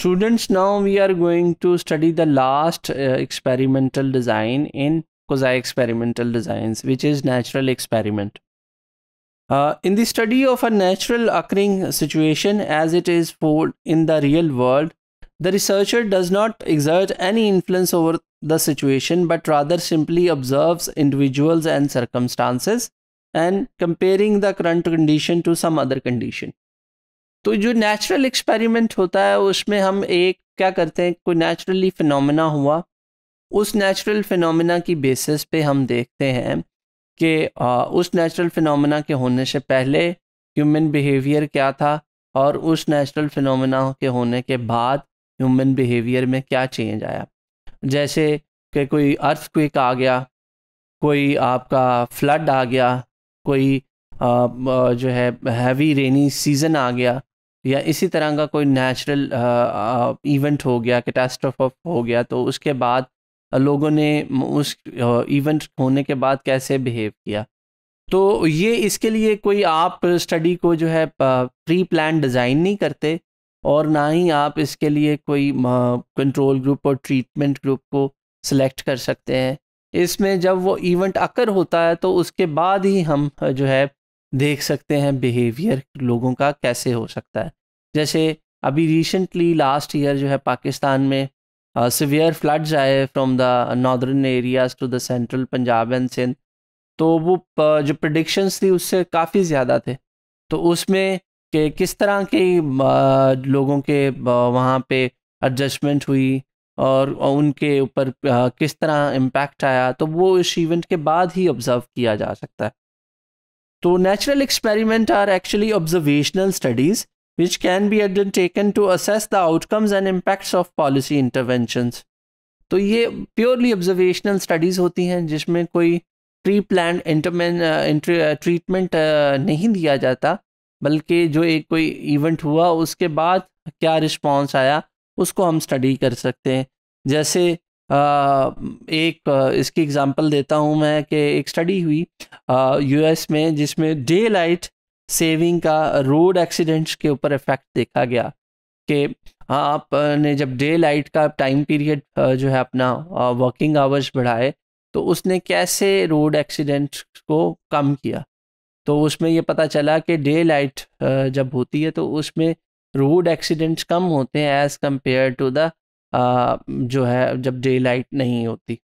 Students, now we are going to study the last uh, experimental design in quasi experimental designs, which is natural experiment. Uh, in the study of a natural occurring situation as it is for in the real world, the researcher does not exert any influence over the situation but rather simply observes individuals and circumstances and comparing the current condition to some other condition. तो जो natural experiment होता है उसमें हम एक क्या करते हैं कोई नेचुरली फिनोमेना हुआ उस नेचुरल फिनोमेना की बेसिस पे हम देखते हैं कि उस नेचुरल फिनोमेना के होने से पहले ह्यूमन बिहेवियर क्या था और उस नेचुरल फिनोमेना के होने के बाद ह्यूमन बिहेवियर में क्या चेंज आया जैसे कि कोई अर्थ क्विक आ गया कोई आपका फ्लड आ गया कोई आ, जो है हैवी रेनी सीज़न आ गया या इसी तरह का कोई नेचुरल इवेंट हो गया कैटास्ट्रफ हो गया तो उसके बाद लोगों ने उस इवेंट होने के बाद कैसे बिहेव किया तो ये इसके लिए कोई आप स्टडी को जो है प्री प्लान डिज़ाइन नहीं करते और ना ही आप इसके लिए कोई कंट्रोल ग्रुप और ट्रीटमेंट ग्रुप को सिलेक्ट कर सकते हैं इसमें जब वो इवेंट अकर होता है तो उसके बाद ही हम जो है देख सकते हैं बिहेवियर लोगों का कैसे हो सकता है जैसे अभी रिसेंटली लास्ट ईयर जो है पाकिस्तान में सिवियर फ्लड्स आए from the northern areas to the central Punjab and Sindh तो वो जो प्रडिक्शंस थी उससे काफ़ी ज़्यादा थे तो उसमें कि किस तरह के लोगों के वहाँ पे एडजस्टमेंट हुई और उनके ऊपर किस तरह इम्पैक्ट आया तो वो इस इवेंट के बाद ही ऑब्ज़र्व किया जा सकता है तो natural experiment are actually observational studies which can be taken to assess the outcomes and impacts of policy intervention तो ये प्योरली ऑब्जर्वेशनल स्टडीज होती हैं जिसमें कोई प्री प्लान ट्रीटमेंट नहीं दिया जाता बल्कि जो एक कोई इवेंट हुआ उसके बाद क्या रिस्पॉन्स आया उसको हम स्टडी कर सकते हैं जैसे एक इसकी एग्जांपल देता हूँ मैं कि एक स्टडी हुई यूएस में जिसमें डे लाइट सेविंग का रोड एक्सीडेंट्स के ऊपर इफेक्ट देखा गया कि आपने जब डे लाइट का टाइम पीरियड जो है अपना वर्किंग आवर्स बढ़ाए तो उसने कैसे रोड एक्सीडेंट को कम किया तो उसमें ये पता चला कि डे लाइट जब होती है तो उसमें रोड एक्सीडेंट्स कम होते हैं एज़ कम्पेयर टू द जो है जब डे लाइट नहीं होती